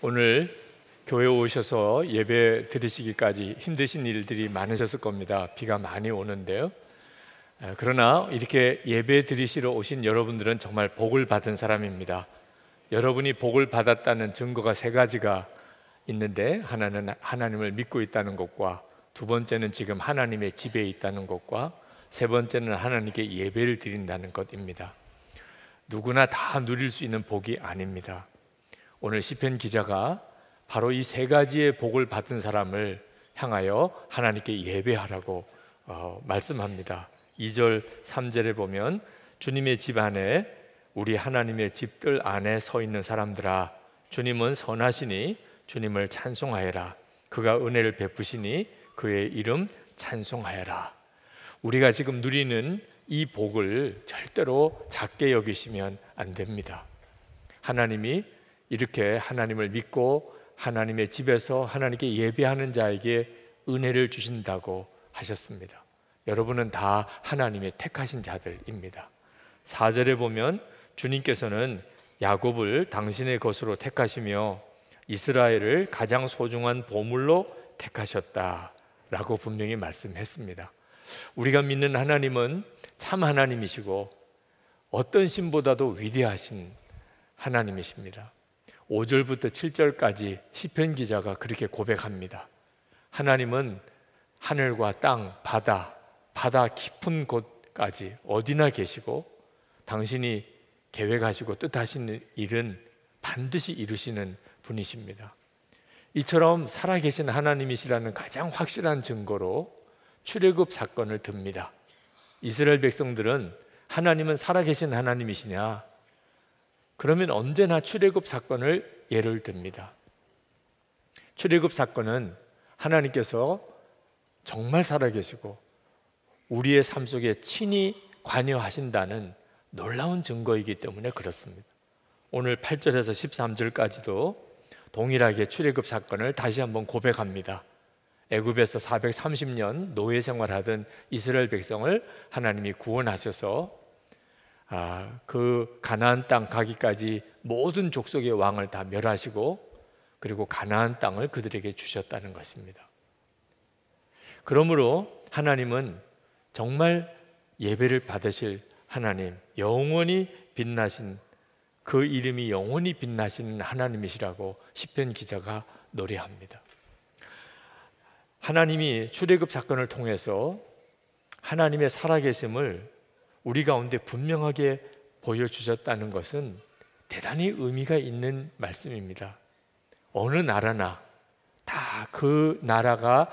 오늘 교회 오셔서 예배 드리시기까지 힘드신 일들이 많으셨을 겁니다. 비가 많이 오는데요. 아, 그러나 이렇게 예배 드리시러 오신 여러분들은 정말 복을 받은 사람입니다. 여러분이 복을 받았다는 증거가 세 가지가 있는데 하나는 하나님을 믿고 있다는 것과 두 번째는 지금 하나님의 집에 있다는 것과 세 번째는 하나님께 예배를 드린다는 것입니다. 누구나 다 누릴 수 있는 복이 아닙니다. 오늘 시편 기자가 바로 이 세 가지의 복을 받은 사람을 향하여 하나님께 예배하라고 어, 말씀합니다. 2절 3절에 보면 주님의 집 안에 우리 하나님의 집들 안에 서 있는 사람들아 주님은 선하시니 주님을 찬송하여라 그가 은혜를 베푸시니 그의 이름 찬송하여라 우리가 지금 누리는 이 복을 절대로 작게 여기시면 안 됩니다. 하나님이 이렇게 하나님을 믿고 하나님의 집에서 하나님께 예배하는 자에게 은혜를 주신다고 하셨습니다. 여러분은 다 하나님의 택하신 자들입니다. 4절에 보면 주님께서는 야곱을 당신의 것으로 택하시며 이스라엘을 가장 소중한 보물로 택하셨다라고 분명히 말씀했습니다. 우리가 믿는 하나님은 참 하나님이시고 어떤 신보다도 위대하신 하나님이십니다. 5절부터 7절까지 시편 기자가 그렇게 고백합니다. 하나님은 하늘과 땅, 바다, 바다 깊은 곳까지 어디나 계시고 당신이 계획하시고 뜻하시는 일은 반드시 이루시는 분이십니다. 이처럼 살아계신 하나님이시라는 가장 확실한 증거로 출애굽 사건을 듭니다. 이스라엘 백성들은 하나님은 살아계신 하나님이시냐 그러면 언제나 출애굽 사건을 예를 듭니다. 출애굽 사건은 하나님께서 정말 살아계시고 우리의 삶 속에 친히 관여하신다는 놀라운 증거이기 때문에 그렇습니다. 오늘 8절에서 13절까지도 동일하게 출애굽 사건을 다시 한번 고백합니다. 애굽에서 430년 노예 생활하던 이스라엘 백성을 하나님이 구원하셔서 아, 그 가나안 땅 가기까지 모든 족속의 왕을 다 멸하시고 그리고 가나안 땅을 그들에게 주셨다는 것입니다. 그러므로 하나님은 정말 예배를 받으실 하나님, 영원히 빛나신 그 이름이 영원히 빛나시는 하나님이시라고 시편 기자가 노래합니다. 하나님이 출애굽 사건을 통해서 하나님의 살아계심을 우리 가운데 분명하게 보여주셨다는 것은 대단히 의미가 있는 말씀입니다. 어느 나라나 다 그 나라가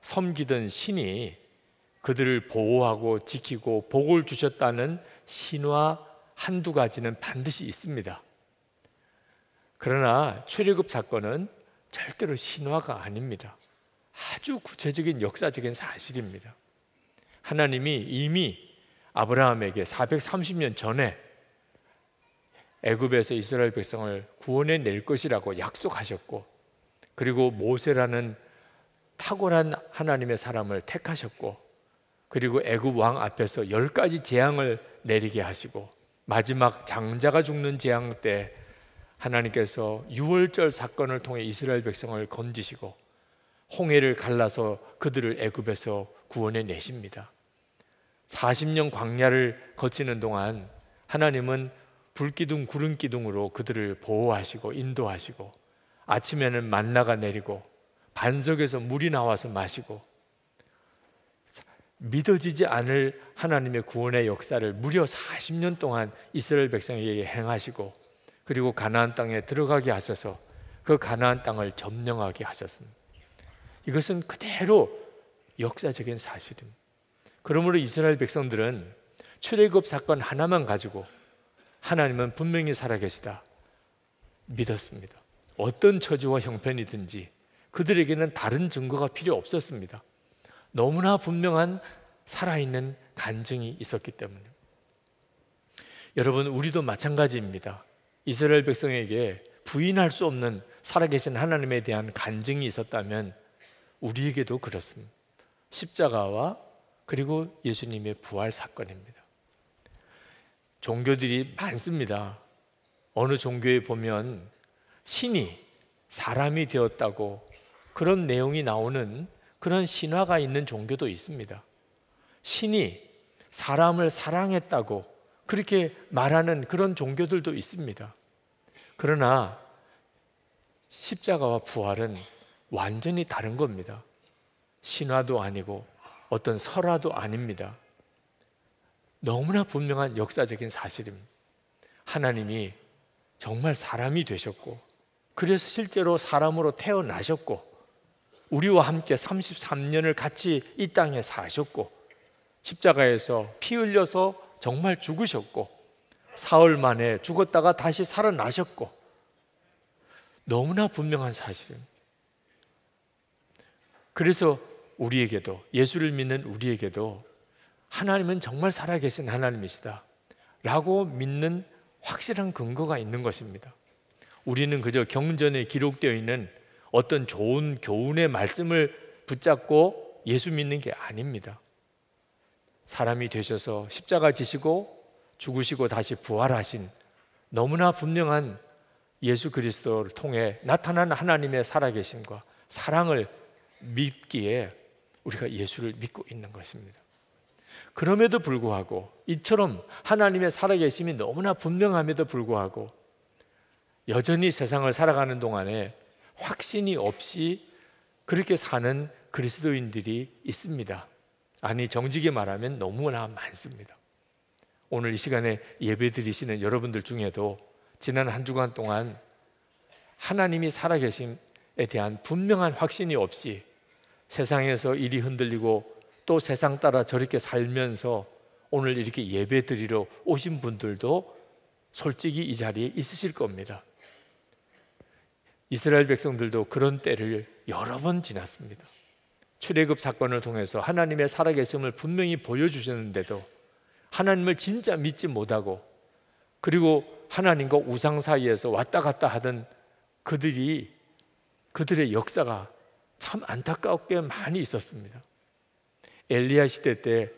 섬기던 신이 그들을 보호하고 지키고 복을 주셨다는 신화 한두 가지는 반드시 있습니다. 그러나 출애굽 사건은 절대로 신화가 아닙니다. 아주 구체적인 역사적인 사실입니다. 하나님이 이미 아브라함에게 430년 전에 애굽에서 이스라엘 백성을 구원해 낼 것이라고 약속하셨고 그리고 모세라는 탁월한 하나님의 사람을 택하셨고 그리고 애굽 왕 앞에서 열 가지 재앙을 내리게 하시고 마지막 장자가 죽는 재앙 때 하나님께서 유월절 사건을 통해 이스라엘 백성을 건지시고 홍해를 갈라서 그들을 애굽에서 구원해 내십니다. 40년 광야를 거치는 동안 하나님은 불기둥 구름기둥으로 그들을 보호하시고 인도하시고 아침에는 만나가 내리고 반석에서 물이 나와서 마시고 믿어지지 않을 하나님의 구원의 역사를 무려 40년 동안 이스라엘 백성에게 행하시고 그리고 가나안 땅에 들어가게 하셔서 그 가나안 땅을 점령하게 하셨습니다. 이것은 그대로 역사적인 사실입니다. 그러므로 이스라엘 백성들은 출애굽 사건 하나만 가지고 하나님은 분명히 살아계시다 믿었습니다. 어떤 처지와 형편이든지 그들에게는 다른 증거가 필요 없었습니다. 너무나 분명한 살아있는 간증이 있었기 때문에 여러분 우리도 마찬가지입니다. 이스라엘 백성에게 부인할 수 없는 살아계신 하나님에 대한 간증이 있었다면 우리에게도 그렇습니다. 십자가와 그리고 예수님의 부활 사건입니다. 종교들이 많습니다. 어느 종교에 보면 신이 사람이 되었다고 그런 내용이 나오는 그런 신화가 있는 종교도 있습니다. 신이 사람을 사랑했다고 그렇게 말하는 그런 종교들도 있습니다. 그러나 십자가와 부활은 완전히 다른 겁니다. 신화도 아니고 어떤 설화도 아닙니다. 너무나 분명한 역사적인 사실입니다. 하나님이 정말 사람이 되셨고, 그래서 실제로 사람으로 태어나셨고, 우리와 함께 33년을 같이 이 땅에 사셨고, 십자가에서 피 흘려서 정말 죽으셨고, 사흘 만에 죽었다가 다시 살아나셨고, 너무나 분명한 사실입니다. 그래서 우리에게도 예수를 믿는 우리에게도 하나님은 정말 살아계신 하나님이시다 라고 믿는 확실한 근거가 있는 것입니다. 우리는 그저 경전에 기록되어 있는 어떤 좋은 교훈의 말씀을 붙잡고 예수 믿는 게 아닙니다. 사람이 되셔서 십자가 지시고 죽으시고 다시 부활하신 너무나 분명한 예수 그리스도를 통해 나타난 하나님의 살아계심과 사랑을 믿기에 우리가 예수를 믿고 있는 것입니다. 그럼에도 불구하고 이처럼 하나님의 살아계심이 너무나 분명함에도 불구하고 여전히 세상을 살아가는 동안에 확신이 없이 그렇게 사는 그리스도인들이 있습니다. 아니 정직히 말하면 너무나 많습니다. 오늘 이 시간에 예배드리시는 여러분들 중에도 지난 한 주간 동안 하나님이 살아계심에 대한 분명한 확신이 없이 세상에서 일이 흔들리고 또 세상 따라 저렇게 살면서 오늘 이렇게 예배 드리러 오신 분들도 솔직히 이 자리에 있으실 겁니다. 이스라엘 백성들도 그런 때를 여러 번 지났습니다. 출애굽 사건을 통해서 하나님의 살아계심을 분명히 보여주셨는데도 하나님을 진짜 믿지 못하고 그리고 하나님과 우상 사이에서 왔다 갔다 하던 그들이 그들의 역사가 참 안타깝게 많이 있었습니다. 엘리야 시대 때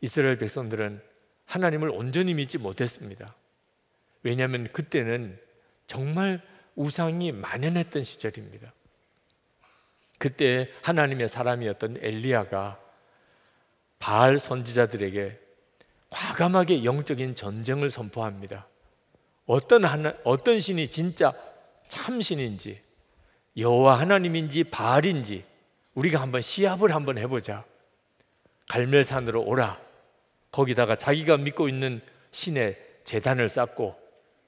이스라엘 백성들은 하나님을 온전히 믿지 못했습니다. 왜냐하면 그때는 정말 우상이 만연했던 시절입니다. 그때 하나님의 사람이었던 엘리야가 바알 선지자들에게 과감하게 영적인 전쟁을 선포합니다. 어떤 하나, 어떤 신이 진짜 참신인지 여호와 하나님인지 바알인지 우리가 한번 시합을 한번 해보자. 갈멜산으로 오라. 거기다가 자기가 믿고 있는 신의 재단을 쌓고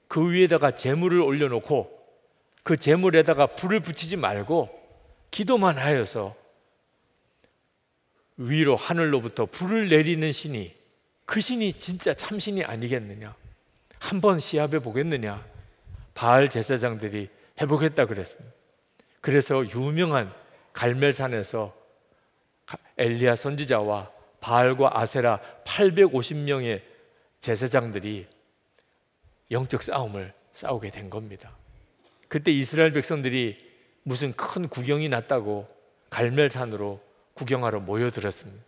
그 위에다가 재물을 올려놓고 그 재물에다가 불을 붙이지 말고 기도만 하여서 위로 하늘로부터 불을 내리는 신이 그 신이 진짜 참신이 아니겠느냐? 한번 시합해 보겠느냐? 바알 제사장들이 해보겠다 그랬습니다. 그래서 유명한 갈멜산에서 엘리야 선지자와 바알과 아세라 850명의 제사장들이 영적 싸움을 싸우게 된 겁니다. 그때 이스라엘 백성들이 무슨 큰 구경이 났다고 갈멜산으로 구경하러 모여들었습니다.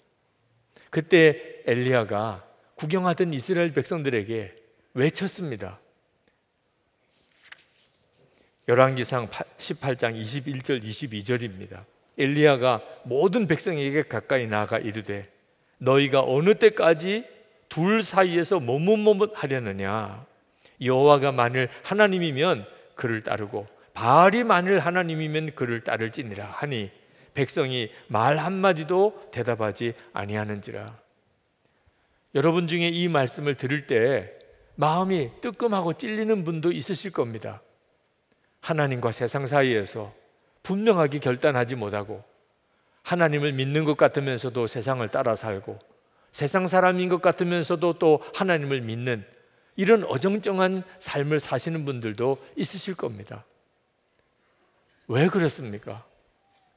그때 엘리야가 구경하던 이스라엘 백성들에게 외쳤습니다. 열왕기상 18장 21절 22절입니다. 엘리야가 모든 백성에게 가까이 나가 이르되 너희가 어느 때까지 둘 사이에서 머뭇머뭇하려느냐 여호와가 만일 하나님이면 그를 따르고 바알이 만일 하나님이면 그를 따를지니라 하니 백성이 말 한마디도 대답하지 아니하는지라 여러분 중에 이 말씀을 들을 때 마음이 뜨끔하고 찔리는 분도 있으실 겁니다 하나님과 세상 사이에서 분명하게 결단하지 못하고 하나님을 믿는 것 같으면서도 세상을 따라 살고 세상 사람인 것 같으면서도 또 하나님을 믿는 이런 어정쩡한 삶을 사시는 분들도 있으실 겁니다. 왜 그렇습니까?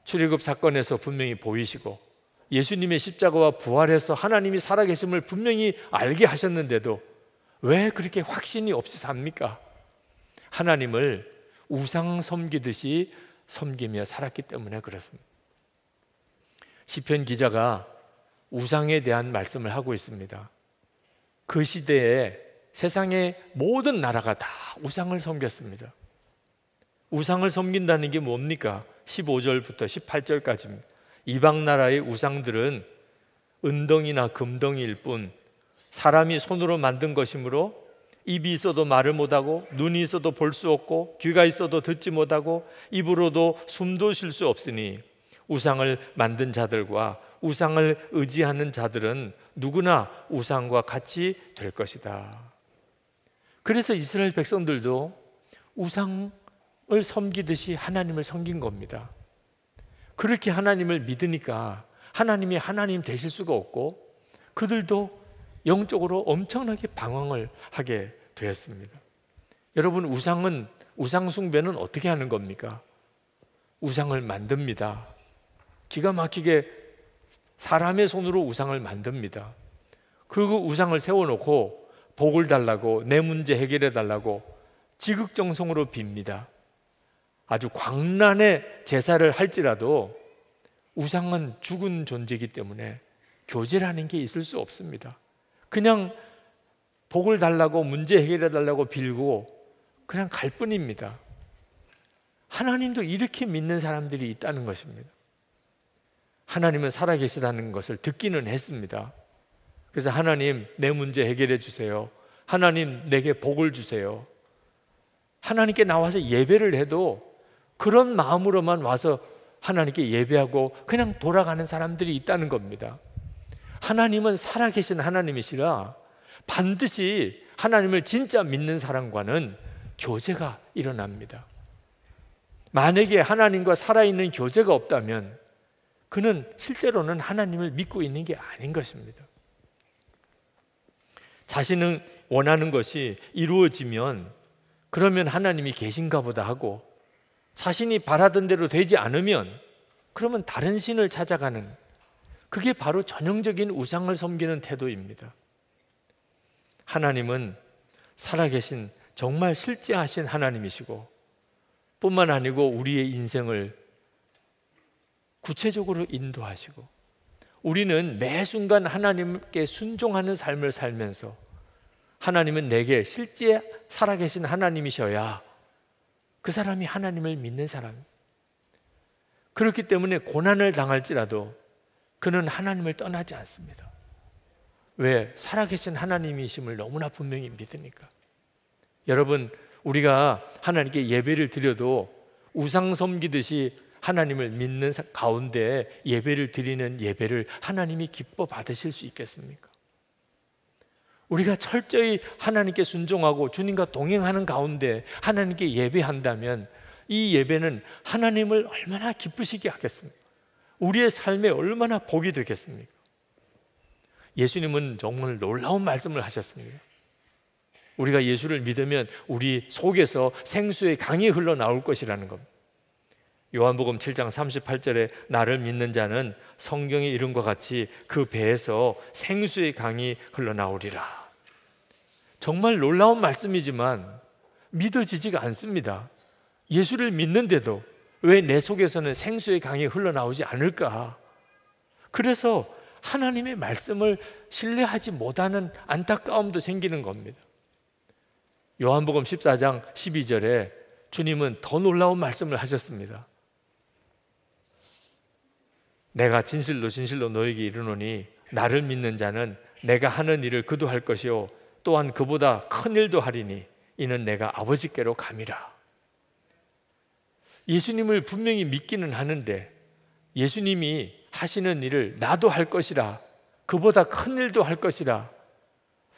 출애굽 사건에서 분명히 보이시고 예수님의 십자가와 부활에서 하나님이 살아계심을 분명히 알게 하셨는데도 왜 그렇게 확신이 없이 삽니까? 하나님을 우상 섬기듯이 섬기며 살았기 때문에 그렇습니다. 시편 기자가 우상에 대한 말씀을 하고 있습니다. 그 시대에 세상의 모든 나라가 다 우상을 섬겼습니다. 우상을 섬긴다는 게 뭡니까? 15절부터 18절까지입니다. 이방 나라의 우상들은 은덩이나 금덩이일 뿐 사람이 손으로 만든 것이므로 입이 있어도 말을 못하고 눈이 있어도 볼 수 없고 귀가 있어도 듣지 못하고 입으로도 숨도 쉴 수 없으니 우상을 만든 자들과 우상을 의지하는 자들은 누구나 우상과 같이 될 것이다. 그래서 이스라엘 백성들도 우상을 섬기듯이 하나님을 섬긴 겁니다. 그렇게 하나님을 믿으니까 하나님이 하나님 되실 수가 없고 그들도 영적으로 엄청나게 방황을 하게 됩니다. 되었습니다. 여러분 우상은 우상 숭배는 어떻게 하는 겁니까? 우상을 만듭니다. 기가 막히게 사람의 손으로 우상을 만듭니다. 그리고 우상을 세워놓고 복을 달라고 내 문제 해결해 달라고 지극정성으로 빕니다. 아주 광란의 제사를 할지라도 우상은 죽은 존재이기 때문에 교제라는 게 있을 수 없습니다. 그냥 복을 달라고 문제 해결해 달라고 빌고 그냥 갈 뿐입니다. 하나님도 이렇게 믿는 사람들이 있다는 것입니다. 하나님은 살아계시다는 것을 듣기는 했습니다. 그래서 하나님 내 문제 해결해 주세요. 하나님 내게 복을 주세요. 하나님께 나와서 예배를 해도 그런 마음으로만 와서 하나님께 예배하고 그냥 돌아가는 사람들이 있다는 겁니다. 하나님은 살아계신 하나님이시라 반드시 하나님을 진짜 믿는 사람과는 교제가 일어납니다. 만약에 하나님과 살아있는 교제가 없다면 그는 실제로는 하나님을 믿고 있는 게 아닌 것입니다. 자신은 원하는 것이 이루어지면 그러면 하나님이 계신가 보다 하고 자신이 바라던 대로 되지 않으면 그러면 다른 신을 찾아가는 그게 바로 전형적인 우상을 섬기는 태도입니다. 하나님은 살아계신 정말 실제하신 하나님이시고 뿐만 아니고 우리의 인생을 구체적으로 인도하시고 우리는 매 순간 하나님께 순종하는 삶을 살면서 하나님은 내게 실제 살아계신 하나님이셔야 그 사람이 하나님을 믿는 사람. 그렇기 때문에 고난을 당할지라도 그는 하나님을 떠나지 않습니다. 왜? 살아계신 하나님이심을 너무나 분명히 믿으니까. 여러분, 우리가 하나님께 예배를 드려도 우상 섬기듯이 하나님을 믿는 가운데 예배를 드리는 예배를 하나님이 기뻐 받으실 수 있겠습니까? 우리가 철저히 하나님께 순종하고 주님과 동행하는 가운데 하나님께 예배한다면 이 예배는 하나님을 얼마나 기쁘시게 하겠습니까? 우리의 삶에 얼마나 복이 되겠습니까? 예수님은 정말 놀라운 말씀을 하셨습니다. 우리가 예수를 믿으면 우리 속에서 생수의 강이 흘러나올 것이라는 겁니다. 요한복음 7장 38절에 나를 믿는 자는 성경의 이름과 같이 그 배에서 생수의 강이 흘러나오리라. 정말 놀라운 말씀이지만 믿어지지가 않습니다. 예수를 믿는데도 왜 내 속에서는 생수의 강이 흘러나오지 않을까? 그래서 하나님의 말씀을 신뢰하지 못하는 안타까움도 생기는 겁니다. 요한복음 14장 12절에 주님은 더 놀라운 말씀을 하셨습니다. 내가 진실로 진실로 너에게 이르노니 나를 믿는 자는 내가 하는 일을 그도 할 것이요 또한 그보다 큰 일도 하리니 이는 내가 아버지께로 감이라. 예수님을 분명히 믿기는 하는데 예수님이 하시는 일을 나도 할 것이라 그보다 큰 일도 할 것이라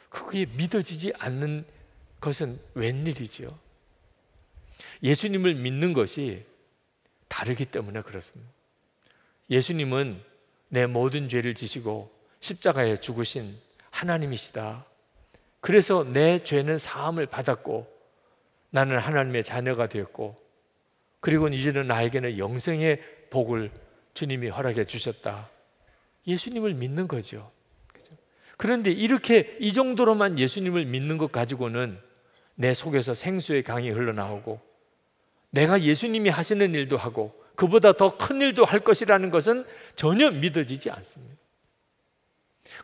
그게 믿어지지 않는 것은 웬일이지요? 예수님을 믿는 것이 다르기 때문에 그렇습니다. 예수님은 내 모든 죄를 지시고 십자가에 죽으신 하나님이시다. 그래서 내 죄는 사함을 받았고 나는 하나님의 자녀가 되었고 그리고 이제는 나에게는 영생의 복을 주님이 허락해 주셨다. 예수님을 믿는 거죠. 그런데 이렇게 이 정도로만 예수님을 믿는 것 가지고는 내 속에서 생수의 강이 흘러나오고 내가 예수님이 하시는 일도 하고 그보다 더 큰 일도 할 것이라는 것은 전혀 믿어지지 않습니다.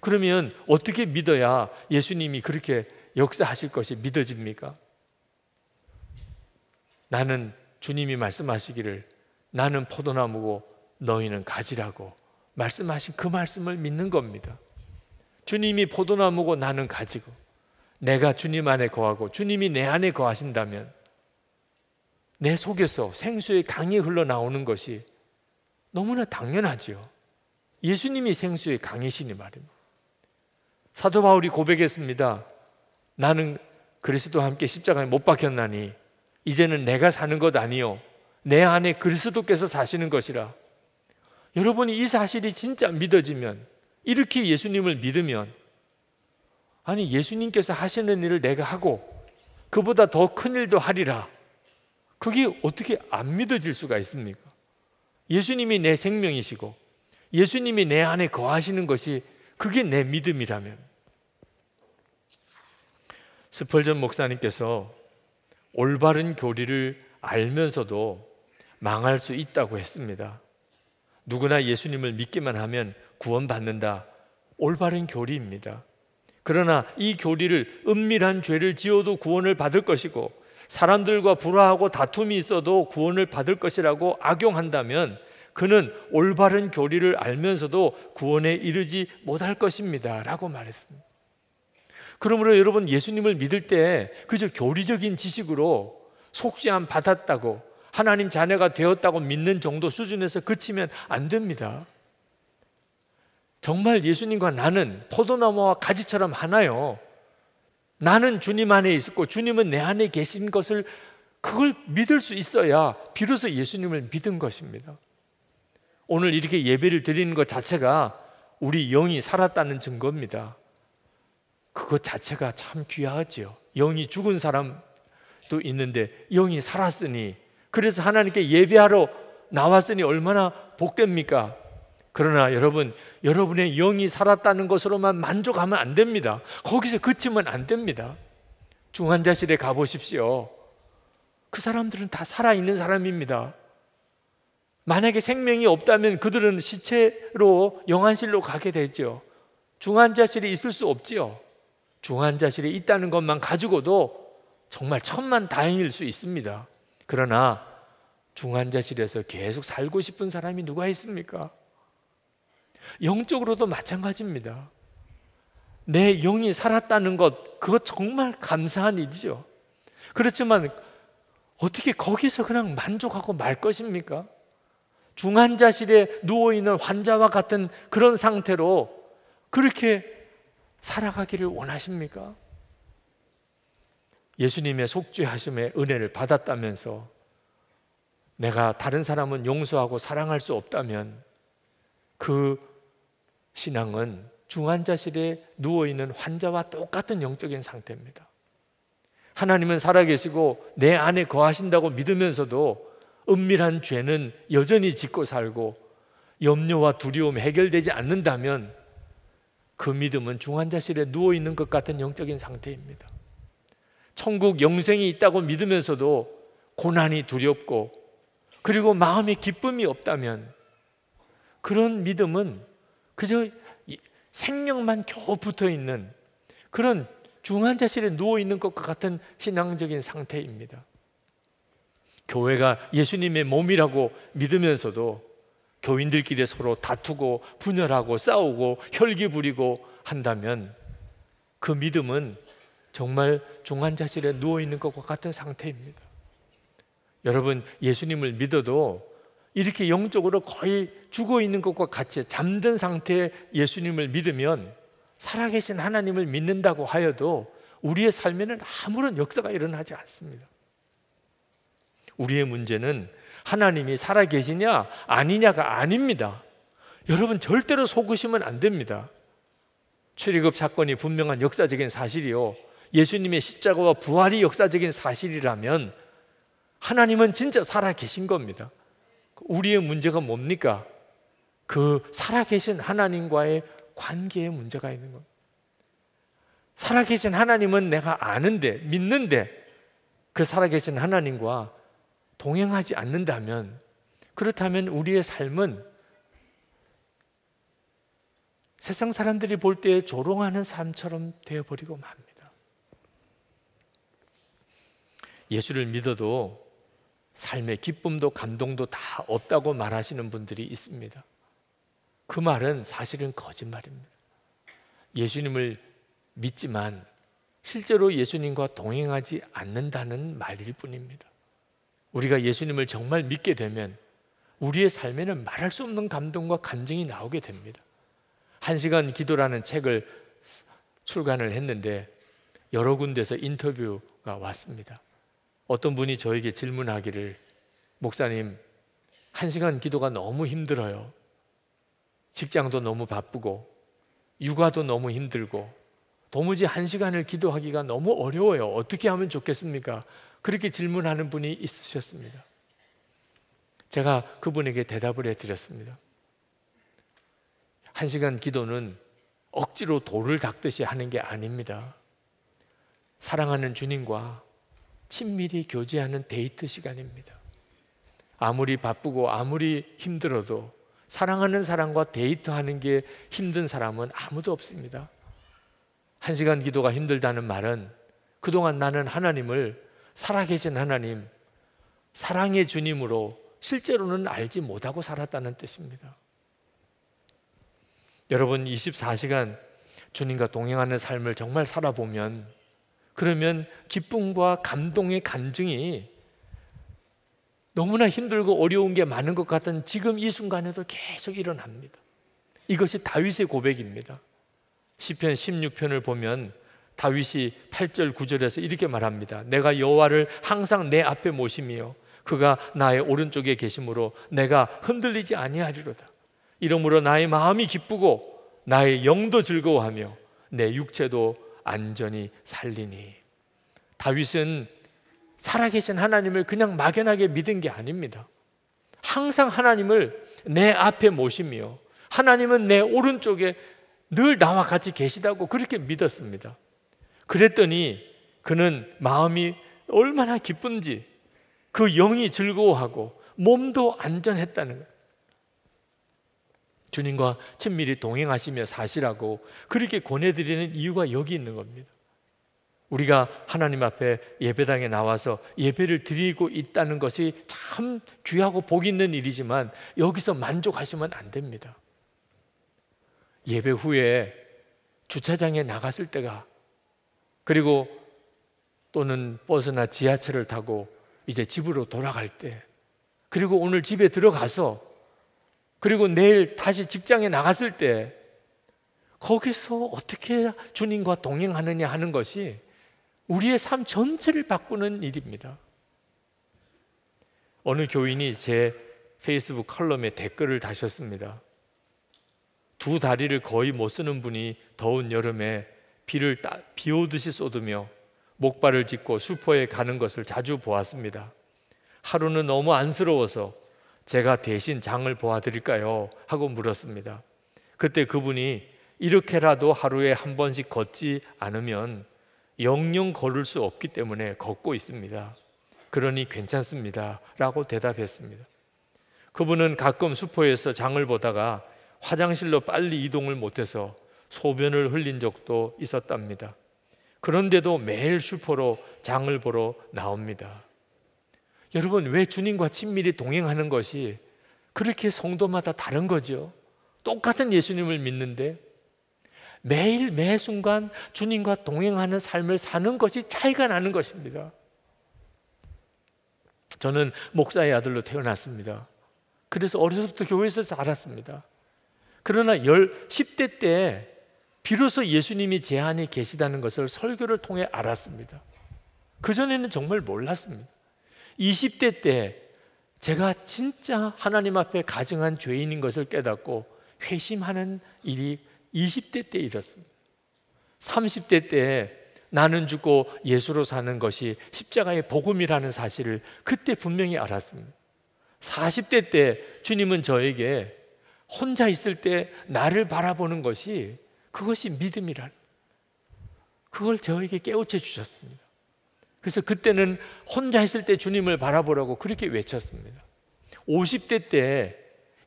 그러면 어떻게 믿어야 예수님이 그렇게 역사하실 것이 믿어집니까? 나는 주님이 말씀하시기를 나는 포도나무고 너희는 가지라고 말씀하신 그 말씀을 믿는 겁니다. 주님이 포도나무고 나는 가지고 내가 주님 안에 거하고 주님이 내 안에 거하신다면 내 속에서 생수의 강이 흘러나오는 것이 너무나 당연하지요. 예수님이 생수의 강이시니 말입니다. 사도 바울이 고백했습니다. 나는 그리스도와 함께 십자가에 못 박혔나니 이제는 내가 사는 것 아니요 내 안에 그리스도께서 사시는 것이라 여러분이 이 사실이 진짜 믿어지면 이렇게 예수님을 믿으면 아니 예수님께서 하시는 일을 내가 하고 그보다 더 큰 일도 하리라. 그게 어떻게 안 믿어질 수가 있습니까? 예수님이 내 생명이시고 예수님이 내 안에 거하시는 것이 그게 내 믿음이라면 스펄전 목사님께서 올바른 교리를 알면서도 망할 수 있다고 했습니다. 누구나 예수님을 믿기만 하면 구원받는다. 올바른 교리입니다. 그러나 이 교리를 은밀한 죄를 지어도 구원을 받을 것이고 사람들과 불화하고 다툼이 있어도 구원을 받을 것이라고 악용한다면 그는 올바른 교리를 알면서도 구원에 이르지 못할 것입니다. 라고 말했습니다. 그러므로 여러분 예수님을 믿을 때 그저 교리적인 지식으로 속죄함 받았다고 하나님 자녀가 되었다고 믿는 정도 수준에서 그치면 안 됩니다. 정말 예수님과 나는 포도나무와 가지처럼 하나요. 나는 주님 안에 있었고 주님은 내 안에 계신 것을 그걸 믿을 수 있어야 비로소 예수님을 믿은 것입니다. 오늘 이렇게 예배를 드리는 것 자체가 우리 영이 살았다는 증거입니다. 그것 자체가 참귀하지 영이 죽은 사람도 있는데 영이 살았으니 그래서 하나님께 예배하러 나왔으니 얼마나 복됩니까? 그러나 여러분, 여러분의 영이 살았다는 것으로만 만족하면 안 됩니다. 거기서 그치면 안 됩니다. 중환자실에 가보십시오. 그 사람들은 다 살아있는 사람입니다. 만약에 생명이 없다면 그들은 시체로 영안실로 가게 되죠. 중환자실에 있을 수 없지요. 중환자실에 있다는 것만 가지고도 정말 천만 다행일 수 있습니다. 그러나 중환자실에서 계속 살고 싶은 사람이 누가 있습니까? 영적으로도 마찬가지입니다. 내 영이 살았다는 것, 그거 정말 감사한 일이죠. 그렇지만 어떻게 거기서 그냥 만족하고 말 것입니까? 중환자실에 누워있는 환자와 같은 그런 상태로 그렇게 살아가기를 원하십니까? 예수님의 속죄하심의 은혜를 받았다면서 내가 다른 사람은 용서하고 사랑할 수 없다면 그 신앙은 중환자실에 누워있는 환자와 똑같은 영적인 상태입니다. 하나님은 살아계시고 내 안에 거하신다고 믿으면서도 은밀한 죄는 여전히 짓고 살고 염려와 두려움 해결되지 않는다면 그 믿음은 중환자실에 누워있는 것 같은 영적인 상태입니다. 천국 영생이 있다고 믿으면서도 고난이 두렵고 그리고 마음에 기쁨이 없다면 그런 믿음은 그저 생명만 겨우 붙어 있는 그런 중환자실에 누워 있는 것과 같은 신앙적인 상태입니다. 교회가 예수님의 몸이라고 믿으면서도 교인들끼리 서로 다투고 분열하고 싸우고 혈기 부리고 한다면 그 믿음은 정말 중환자실에 누워 있는 것과 같은 상태입니다. 여러분 예수님을 믿어도 이렇게 영적으로 거의 죽어 있는 것과 같이 잠든 상태의 예수님을 믿으면 살아계신 하나님을 믿는다고 하여도 우리의 삶에는 아무런 역사가 일어나지 않습니다. 우리의 문제는 하나님이 살아계시냐 아니냐가 아닙니다. 여러분 절대로 속으시면 안 됩니다. 출애굽 사건이 분명한 역사적인 사실이요. 예수님의 십자가와 부활이 역사적인 사실이라면 하나님은 진짜 살아계신 겁니다. 우리의 문제가 뭡니까? 그 살아계신 하나님과의 관계에 문제가 있는 겁니다. 살아계신 하나님은 내가 아는데, 믿는데, 그 살아계신 하나님과 동행하지 않는다면, 그렇다면 우리의 삶은 세상 사람들이 볼 때 조롱하는 삶처럼 되어버리고 맙니다. 예수를 믿어도 삶의 기쁨도 감동도 다 없다고 말하시는 분들이 있습니다. 그 말은 사실은 거짓말입니다. 예수님을 믿지만 실제로 예수님과 동행하지 않는다는 말일 뿐입니다. 우리가 예수님을 정말 믿게 되면 우리의 삶에는 말할 수 없는 감동과 감정이 나오게 됩니다. 한 시간 기도라는 책을 출간을 했는데 여러 군데서 인터뷰가 왔습니다. 어떤 분이 저에게 질문하기를 목사님 한 시간 기도가 너무 힘들어요. 직장도 너무 바쁘고 육아도 너무 힘들고 도무지 한 시간을 기도하기가 너무 어려워요. 어떻게 하면 좋겠습니까? 그렇게 질문하는 분이 있으셨습니다. 제가 그분에게 대답을 해드렸습니다. 한 시간 기도는 억지로 돌을 닦듯이 하는 게 아닙니다. 사랑하는 주님과 친밀히 교제하는 데이트 시간입니다. 아무리 바쁘고 아무리 힘들어도 사랑하는 사람과 데이트하는 게 힘든 사람은 아무도 없습니다. 한 시간 기도가 힘들다는 말은 그동안 나는 하나님을 살아계신 하나님, 사랑의 주님으로 실제로는 알지 못하고 살았다는 뜻입니다. 여러분, 24시간 주님과 동행하는 삶을 정말 살아보면 그러면 기쁨과 감동의 간증이 너무나 힘들고 어려운 게 많은 것 같은 지금 이 순간에도 계속 일어납니다. 이것이 다윗의 고백입니다. 시편 16편을 보면 다윗이 8절 9절에서 이렇게 말합니다. 내가 여호와를 항상 내 앞에 모심이요 그가 나의 오른쪽에 계심으로 내가 흔들리지 아니하리로다. 이러므로 나의 마음이 기쁘고 나의 영도 즐거워하며 내 육체도 안전히 살리니. 다윗은 살아계신 하나님을 그냥 막연하게 믿은 게 아닙니다. 항상 하나님을 내 앞에 모시며 하나님은 내 오른쪽에 늘 나와 같이 계시다고 그렇게 믿었습니다. 그랬더니 그는 마음이 얼마나 기쁜지 그 영이 즐거워하고 몸도 안전했다는 거 주님과 친밀히 동행하시며 사시라고 그렇게 권해드리는 이유가 여기 있는 겁니다. 우리가 하나님 앞에 예배당에 나와서 예배를 드리고 있다는 것이 참 귀하고 복 있는 일이지만 여기서 만족하시면 안 됩니다. 예배 후에 주차장에 나갔을 때가 그리고 또는 버스나 지하철을 타고 이제 집으로 돌아갈 때 그리고 오늘 집에 들어가서 그리고 내일 다시 직장에 나갔을 때 거기서 어떻게 주님과 동행하느냐 하는 것이 우리의 삶 전체를 바꾸는 일입니다. 어느 교인이 제 페이스북 컬럼에 댓글을 다셨습니다. 두 다리를 거의 못 쓰는 분이 더운 여름에 비를 따, 비 오듯이 쏟으며 목발을 짚고 슈퍼에 가는 것을 자주 보았습니다. 하루는 너무 안쓰러워서 제가 대신 장을 보아드릴까요? 하고 물었습니다. 그때 그분이 이렇게라도 하루에 한 번씩 걷지 않으면 영영 걸을 수 없기 때문에 걷고 있습니다. 그러니 괜찮습니다. 라고 대답했습니다. 그분은 가끔 수포에서 장을 보다가 화장실로 빨리 이동을 못해서 소변을 흘린 적도 있었답니다. 그런데도 매일 슈퍼로 장을 보러 나옵니다. 여러분 왜 주님과 친밀히 동행하는 것이 그렇게 성도마다 다른 거죠? 똑같은 예수님을 믿는데 매일 매 순간 주님과 동행하는 삶을 사는 것이 차이가 나는 것입니다. 저는 목사의 아들로 태어났습니다. 그래서 어려서부터 교회에서 자랐습니다. 그러나 열, 10대 때 비로소 예수님이 제 안에 계시다는 것을 설교를 통해 알았습니다. 그전에는 정말 몰랐습니다. 20대 때 제가 진짜 하나님 앞에 가증한 죄인인 것을 깨닫고 회심하는 일이 20대 때 일었습니다. 30대 때 나는 죽고 예수로 사는 것이 십자가의 복음이라는 사실을 그때 분명히 알았습니다. 40대 때 주님은 저에게 혼자 있을 때 나를 바라보는 것이 그것이 믿음이란 그걸 저에게 깨우쳐 주셨습니다. 그래서 그때는 혼자 있을때 주님을 바라보라고 그렇게 외쳤습니다. 50대 때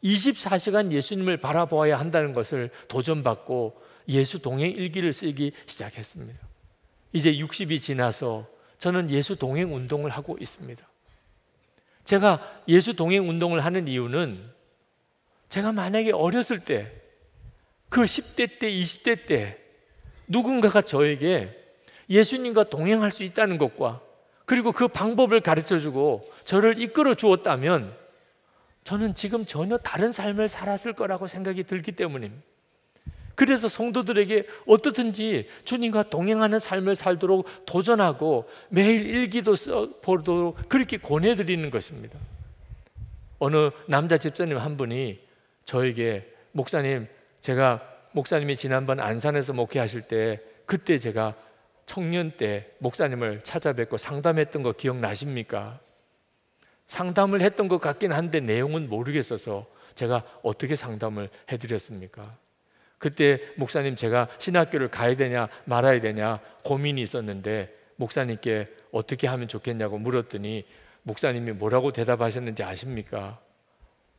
24시간 예수님을 바라보아야 한다는 것을 도전받고 예수 동행 일기를 쓰기 시작했습니다. 이제 60이 지나서 저는 예수 동행 운동을 하고 있습니다. 제가 예수 동행 운동을 하는 이유는 제가 만약에 어렸을 때 그 10대 때, 20대 그 때 누군가가 저에게 예수님과 동행할 수 있다는 것과 그리고 그 방법을 가르쳐 주고 저를 이끌어 주었다면 저는 지금 전혀 다른 삶을 살았을 거라고 생각이 들기 때문입니다. 그래서 성도들에게 어떻든지 주님과 동행하는 삶을 살도록 도전하고 매일 일기도 써보도록 그렇게 권해드리는 것입니다. 어느 남자 집사님 한 분이 저에게 목사님 제가 목사님이 지난번 안산에서 목회하실 때 그때 제가 청년 때 목사님을 찾아뵙고 상담했던 거 기억나십니까? 상담을 했던 것 같긴 한데 내용은 모르겠어서 제가 어떻게 상담을 해드렸습니까? 그때 목사님 제가 신학교를 가야 되냐 말아야 되냐 고민이 있었는데 목사님께 어떻게 하면 좋겠냐고 물었더니 목사님이 뭐라고 대답하셨는지 아십니까?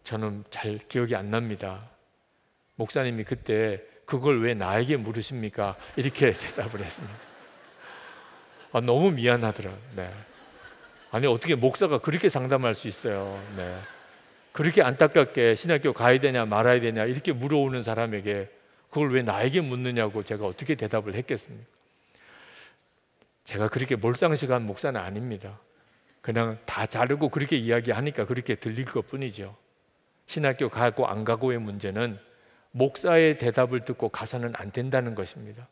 저는 잘 기억이 안 납니다. 목사님이 그때 그걸 왜 나에게 물으십니까? 이렇게 대답을 했습니다. 아, 너무 미안하더라. 네. 아니 어떻게 목사가 그렇게 상담할 수 있어요. 네. 그렇게 안타깝게 신학교 가야 되냐 말아야 되냐 이렇게 물어오는 사람에게 그걸 왜 나에게 묻느냐고 제가 어떻게 대답을 했겠습니까? 제가 그렇게 몰상식한 목사는 아닙니다. 그냥 다 자르고 그렇게 이야기하니까 그렇게 들릴 것 뿐이죠. 신학교 가고 안 가고의 문제는 목사의 대답을 듣고 가서는 안 된다는 것입니다.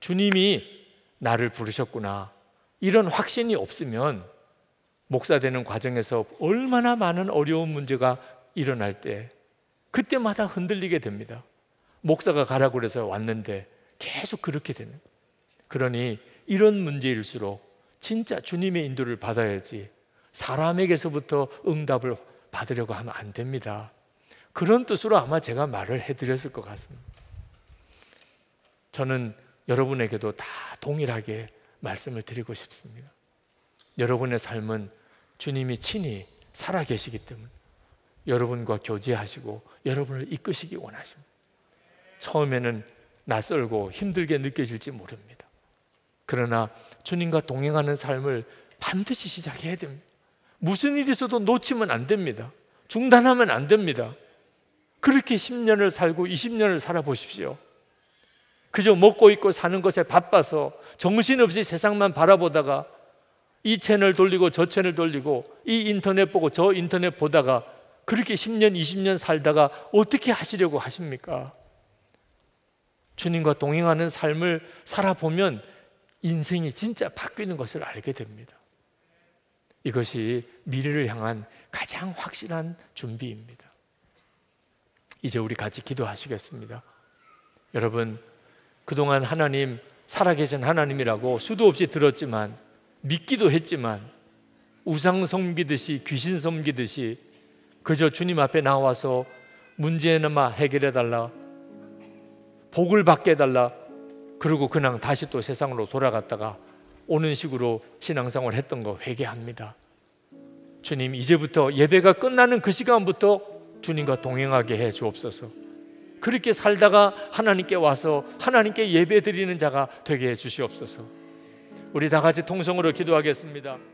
주님이 나를 부르셨구나. 이런 확신이 없으면 목사 되는 과정에서 얼마나 많은 어려운 문제가 일어날 때 그때마다 흔들리게 됩니다. 목사가 가라고 래서 왔는데 계속 그렇게 되는 거예요. 그러니 이런 문제일수록 진짜 주님의 인도를 받아야지 사람에게서부터 응답을 받으려고 하면 안 됩니다. 그런 뜻으로 아마 제가 말을 해드렸을 것 같습니다. 저는 여러분에게도 다 동일하게 말씀을 드리고 싶습니다. 여러분의 삶은 주님이 친히 살아계시기 때문에 여러분과 교제하시고 여러분을 이끄시기 원하십니다. 처음에는 낯설고 힘들게 느껴질지 모릅니다. 그러나 주님과 동행하는 삶을 반드시 시작해야 됩니다. 무슨 일이 있어도 놓치면 안 됩니다. 중단하면 안 됩니다. 그렇게 10년을 살고 20년을 살아보십시오. 그저 먹고 있고 사는 것에 바빠서 정신없이 세상만 바라보다가 이 채널 돌리고 저 채널 돌리고 이 인터넷 보고 저 인터넷 보다가 그렇게 10년, 20년 살다가 어떻게 하시려고 하십니까? 주님과 동행하는 삶을 살아보면 인생이 진짜 바뀌는 것을 알게 됩니다. 이것이 미래를 향한 가장 확실한 준비입니다. 이제 우리 같이 기도하시겠습니다. 여러분, 그동안 하나님, 살아계신 하나님이라고 수도 없이 들었지만, 믿기도 했지만, 우상 섬기듯이, 귀신 섬기듯이, 그저 주님 앞에 나와서 문제나마 해결해달라. 복을 받게 해달라. 그리고 그냥 다시 또 세상으로 돌아갔다가 오는 식으로 신앙생활 했던 거 회개합니다. 주님, 이제부터 예배가 끝나는 그 시간부터 주님과 동행하게 해 주옵소서. 그렇게 살다가 하나님께 와서 하나님께 예배드리는 자가 되게 해 주시옵소서. 우리 다 같이 통성으로 기도하겠습니다.